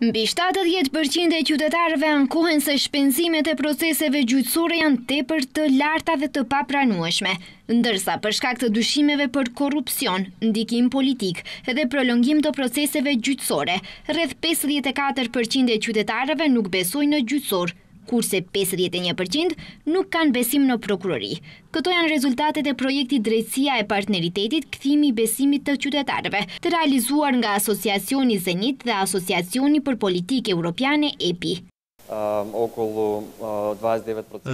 Mbi 70% e qytetarëve ankohen se shpenzimet e proceseve gjyqësore janë tepër të larta dhe të papranueshme, ndërsa për shkak të dyshimeve për korrupsion, ndikim politik, edhe prolongim të proceseve gjyqësore, rreth 54% e qytetarëve nuk besojnë në gjyqësor kurse 51% nuk kanë besim në prokurori. Këto janë rezultatet e projektit drejtësia e partneritetit këthimi besimit të qytetarve, të realizuar nga Asociacioni Zenit dhe Asociacioni për Politikë Europiane EPI. Rëth 29%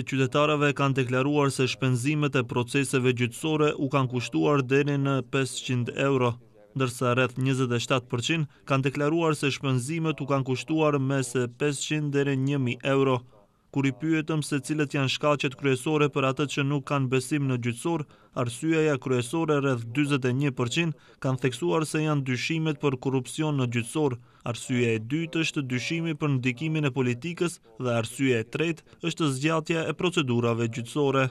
e qytetarëve kanë deklaruar se shpenzimet e proceseve gjytsore u kanë kushtuar dheri në 500 euro ndërsa rreth 27% kanë deklaruar se shpenzimet u kanë kushtuar mese 500 dhere 1.000 euro. Kur i pyetëm se cilët janë shkacet kryesore për atët që nuk kanë besim në gjytsor, arsyeja kryesore rreth 21% kanë theksuar se janë dyshimet për korupcion në gjytsor, arsyeja e dytë është dyshimi për ndikimin e politikës dhe arsyeja e tretë është zgjatja e procedurave gjytsore.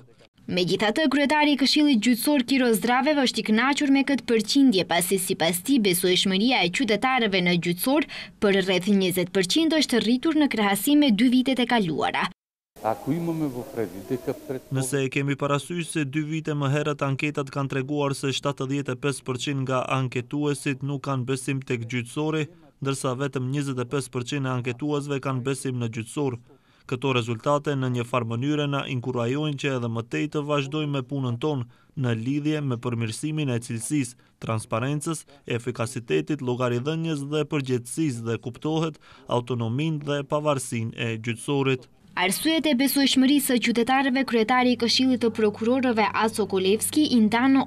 Me gjitha të, kryetari i këshilit gjytsor Kiro Zdraveve është i knachur me këtë përqindje, pasi si pas ti besu e shmëria e qytetareve në gjytsor për rreth 20% është rritur në me 2 vitet e kaluara. Nëse e kemi parasuj se dy vite më herët anketat kanë treguar se 75% nga anketuesit nuk kanë besim të këgjytsori, ndërsa vetëm 25% e anketuesve kanë besim në gjytsorë. Këto rezultate në një farë mënyre në inkurajojnë që edhe mëtej të vazhdojmë me punën tonë në lidhje me përmirësimin e cilsis, transparentës, efikasitetit, logarithënjës dhe përgjëtsis dhe kuptohet autonomin dhe pavarsin e gjytsorit. Arsujet e shmëri së qytetarëve kryetari i këshilit të prokurorëve aso Kolevski i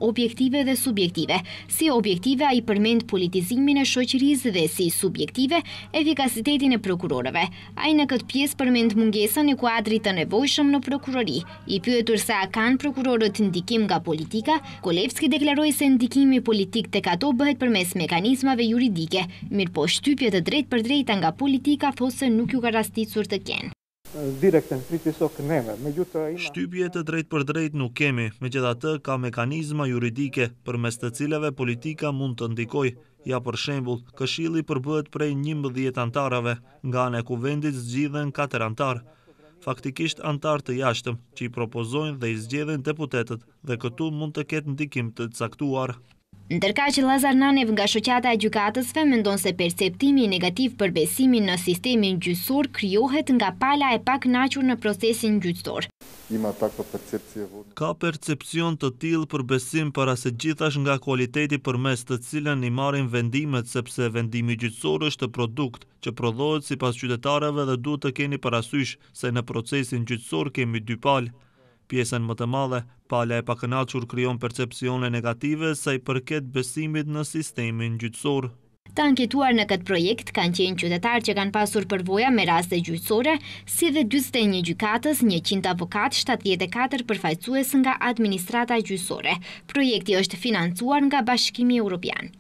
objektive dhe subjektive. Si objektive a i përmend politizimin e shoqëriz dhe si subjektive efikasitetin e prokurorëve. A i në këtë pjesë përmend mungesën e kuadrit të nevojshëm në prokurori. I pyetur se a kanë prokurorët ndikim nga politika, Kolevski deklaroj se ndikimi politik të kato bëhet përmes mekanizmave juridike, mirë po shtypjet e drejt për drejta nga politika thosë nuk ju ka rastisur të kenë. Shtypje të drejt për drejt nuk kemi, me gjitha të ka mekanizma juridike për mes të cileve politika mund të ndikoj. Ja për shembul, këshili përbëhet prej një mëdhjet antarave, nga në kuvendit zgjidhen 4 antarë. Faktikisht antarë të jashtëm, që i propozojnë dhe i zgjedhen deputetet, dhe këtu mund të ketë ndikim të caktuar. Ndërka që Lazar Nanev nga shoqata e gjukatësve mendon se perceptimi negativ për besimin në sistemin gjysor kryohet nga pala e pak nachur në procesin gjysor. Ka percepcion të tilë për besim para se gjithash nga kualiteti për mes të cilën i marim vendimet sepse vendimi gjysor është produkt që prodhohet si pas qytetareve dhe du të keni parasysh se në procesin gjysor kemi dy palë. Pjesën më të madhe, pala e pakënaqur kryon percepcione negative sa i përket besimit në sistemin gjyqësor. Të anketuar në këtë projekt kanë qenë qytetarë që kanë pasur përvoja me raste gjyqësore, si dhe 21 gjykatës, 100 avokat, 74 përfajcues nga administrata gjyqësore. Projekti është financuar nga Bashkimi Europian.